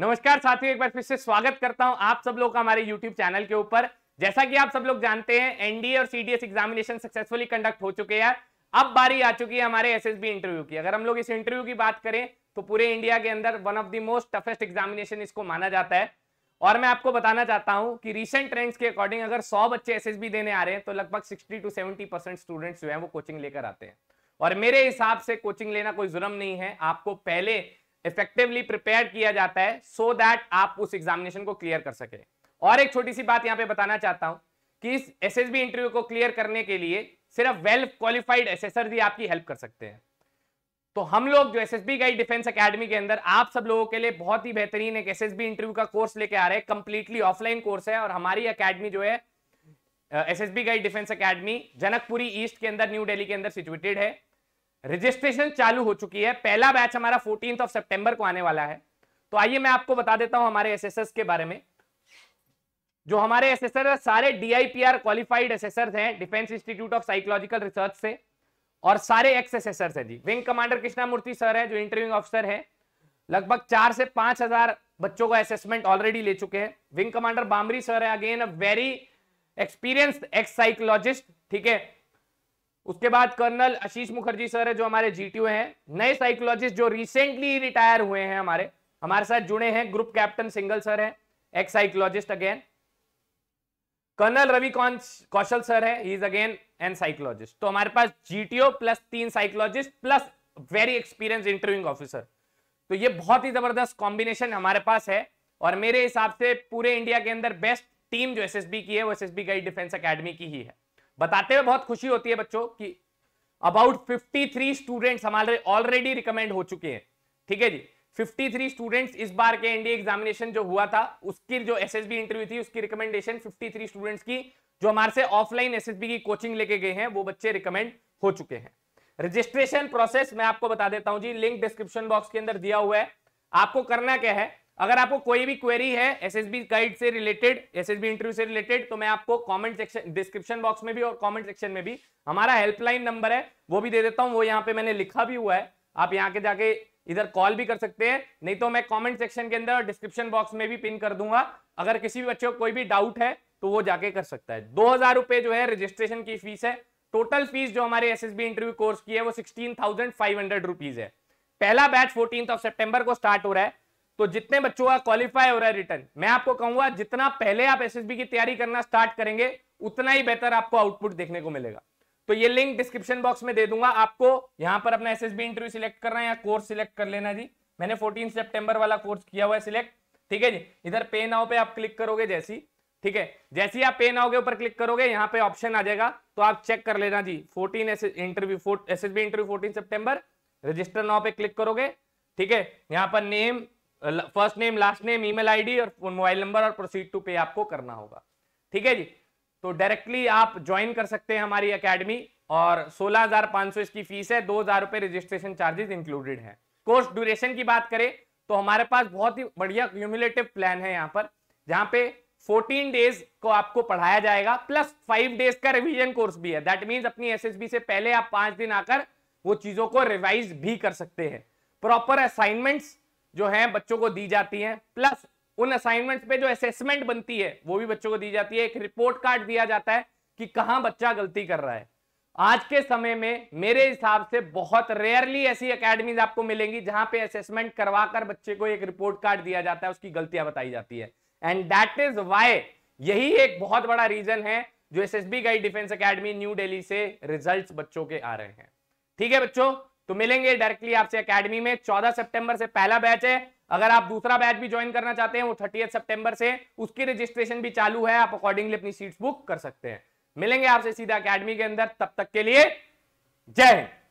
नमस्कार साथियों एक बार फिर से स्वागत करता हूं आप सब लोग का हमारे YouTube चैनल के ऊपर जैसा कि आप सब लोग जानते हैं एनडीए और सीडीएस एग्जामिनेशन सक्सेसफुली कंडक्ट हो चुके हैं अब बारी आ चुकी है हमारे एसएसबी इंटरव्यू की अगर हम लोग इस इंटरव्यू की बात करें तो पूरे इंडिया के अंदर one of the most toughest examination इसको माना जाता है और मैं आपको बताना चाहता हूं कि रिसेंट ट्रेंड्स के अकॉर्डिंग अगर सौ बच्चे एस देने आ रहे हैं तो लगभग sixty to seventy percent students जो है वो कोचिंग लेकर आते हैं और मेरे हिसाब से कोचिंग लेना कोई जुर्म नहीं है आपको पहले इफेक्टिवली प्रिपेयर किया जाता है सो so दैट आप उस एग्जामिनेशन को क्लियर कर सके और एक छोटी सी बात यहाँ पे बताना चाहता हूँ कि इस एस इंटरव्यू को क्लियर करने के लिए सिर्फ वेल क्वालिफाइड एसेसर ही आपकी हेल्प कर सकते हैं तो हम लोग जो S S B guide defence academy के अंदर आप सब लोगों के लिए बहुत ही बेहतरीन एक एस एस बी इंटरव्यू का कोर्स लेके आ रहे हैं कंप्लीटली ऑफलाइन कोर्स है और हमारी अकेडमी जो है S S B guide defence academy Janakpuri east के अंदर न्यू डेली के अंदर सिचुएटेड है रजिस्ट्रेशन चालू हो चुकी है पहला बैच हमारा फोर्टीन ऑफ सितंबर को आने वाला है तो आइए मैं आपको बता देता हूं हमारे एसएसएस के बारे में जो हमारे एसएसआर सारे डीआईपीआर क्वालिफाइड एसएसआर हैं defence institute of psychological research से और सारे एक्स एसएसआर हैं जी विंग कमांडर कृष्णामूर्ति सर हैं जो इंटरव्यूइंग ऑफिसर हैं लगभग चार से पांच हजार बच्चों का असेसमेंट ऑलरेडी ले चुके हैं विंग कमांडर बामरी सर है again a very experience ex psychologist ठीक है उसके बाद कर्नल आशीष मुखर्जी सर है जो हमारे जीटीओ हैं नए साइकोलॉजिस्ट जो रिसेंटली रिटायर हुए हैं हमारे हमारे साथ जुड़े हैं ग्रुप कैप्टन सिंगल सर है ex psychologist again colonel Ravi Kaushal sir है he is again an psychologist तो हमारे पास जीटीओ प्लस तीन psychologist plus very experience interviewing officer तो ये बहुत ही जबरदस्त कॉम्बिनेशन हमारे पास है और मेरे हिसाब से पूरे इंडिया के अंदर बेस्ट टीम जो एसएसबी की है वो एसएसबी गाइड डिफेंस अकेडमी की ही है बताते हुए बहुत खुशी होती है बच्चों की अबाउट 53 स्टूडेंट्स हमारे ऑलरेडी रिकमेंड हो चुके हैं ठीक है जी 53 स्टूडेंट्स इस बार के एनडीए एग्जामिनेशन जो हुआ था उसकी जो एसएसबी इंटरव्यू थी उसकी रिकमेंडेशन 53 स्टूडेंट्स की जो हमारे से ऑफलाइन एसएसबी की कोचिंग लेके गए हैं वो बच्चे रिकमेंड हो चुके हैं रजिस्ट्रेशन प्रोसेस मैं आपको बता देता हूं जी लिंक डिस्क्रिप्शन बॉक्स के अंदर दिया हुआ है आपको करना क्या है अगर आपको कोई भी क्वेरी है एसएसबी गाइड से रिलेटेड एसएसबी इंटरव्यू से रिलेटेड तो मैं आपको कमेंट सेक्शन डिस्क्रिप्शन बॉक्स में भी और कमेंट सेक्शन में भी हमारा हेल्पलाइन नंबर है वो भी दे देता हूं वो यहां पे मैंने लिखा भी हुआ है आप यहाँ के जाके इधर कॉल भी कर सकते हैं नहीं तो मैं कॉमेंट सेक्शन के अंदर डिस्क्रिप्शन बॉक्स में भी पिन कर दूंगा अगर किसी भी बच्चे को कोई भी डाउट है तो वो जाके कर सकता है दो हजार रुपए जो है रजिस्ट्रेशन की फीस है टोटल फीस जो हमारे एस इंटरव्यू कोर्स की है वो sixteen thousand five hundred rupees है पहला बैच फोर्टीन ऑफ सेप्टेम्बर को स्टार्ट हो रहा है तो जितने बच्चों का क्वालिफाई हो रहा है रिटर्न मैं आपको कहूंगा जितना पहले आप एसएसबी की तैयारी करना स्टार्ट करेंगे उतना ही बेहतर आपको आउटपुट देखने को मिलेगा तो ये लिंक डिस्क्रिप्शन बॉक्स में दे दूंगा आपको यहां पर अपना एसएसबी इंटरव्यू सिलेक्ट करना है या कोर्स सिलेक्ट कर लेना जी मैंने फोर्टीन सितंबर वाला कोर्स किया हुआ है सिलेक्ट ठीक है जी इधर पे नाव पे आप क्लिक करोगे जैसी ठीक है जैसी आप पे नाव के ऊपर क्लिक करोगे यहाँ पे ऑप्शन आ जाएगा तो आप चेक कर लेना जी fourteen interview S S B interview fourteen September register now पे क्लिक करोगे ठीक है यहाँ पर name first name last name email ID और मोबाइल नंबर और प्रोसीड टू पे आपको करना होगा ठीक है जी तो डायरेक्टली आप ज्वाइन कर सकते हैं हमारी अकेडमी और 16,500 इसकी फीस है दो हजार रुपए रजिस्ट्रेशन चार्जेस इंक्लूडेड है कोर्स ड्यूरेशन की बात करें तो हमारे पास बहुत ही बढ़िया क्यूमुलेटिव प्लान है यहाँ पर जहाँ पे 14 डेज को आपको पढ़ाया जाएगा प्लस फाइव डेज का रिवीजन कोर्स भी है दैट मीन अपनी एसएसबी से पहले आप पांच दिन आकर वो चीजों को रिवाइज भी कर सकते हैं प्रॉपर असाइनमेंट्स जो है बच्चों को दी जाती है प्लस उन असाइनमेंट पे जो असेसमेंट बनती है वो भी बच्चों को दी जाती है एक रिपोर्ट कार्ड दिया जाता है कि कहाँ बच्चा गलती कर रहा है आज के समय में मेरे हिसाब से बहुत रेयरली ऐसी अकेडमीज आपको मिलेंगी जहां पे असेसमेंट करवाकर बच्चे को एक रिपोर्ट कार्ड दिया जाता है उसकी गलतियां बताई जाती है एंड दैट इज वाई यही एक बहुत बड़ा रीजन है जो S S B guide defence academy new Delhi से रिजल्ट बच्चों के आ रहे हैं ठीक है बच्चों तो मिलेंगे डायरेक्टली आपसे अकेडमी में चौदह सेप्टेम्बर से पहला बैच है अगर आप दूसरा बैच भी ज्वाइन करना चाहते हैं वो थर्टी सितंबर से उसकी रजिस्ट्रेशन भी चालू है आप अकॉर्डिंगली अपनी सीट्स बुक कर सकते हैं मिलेंगे आपसे सीधा अकेडमी के अंदर तब तक के लिए जय हिंद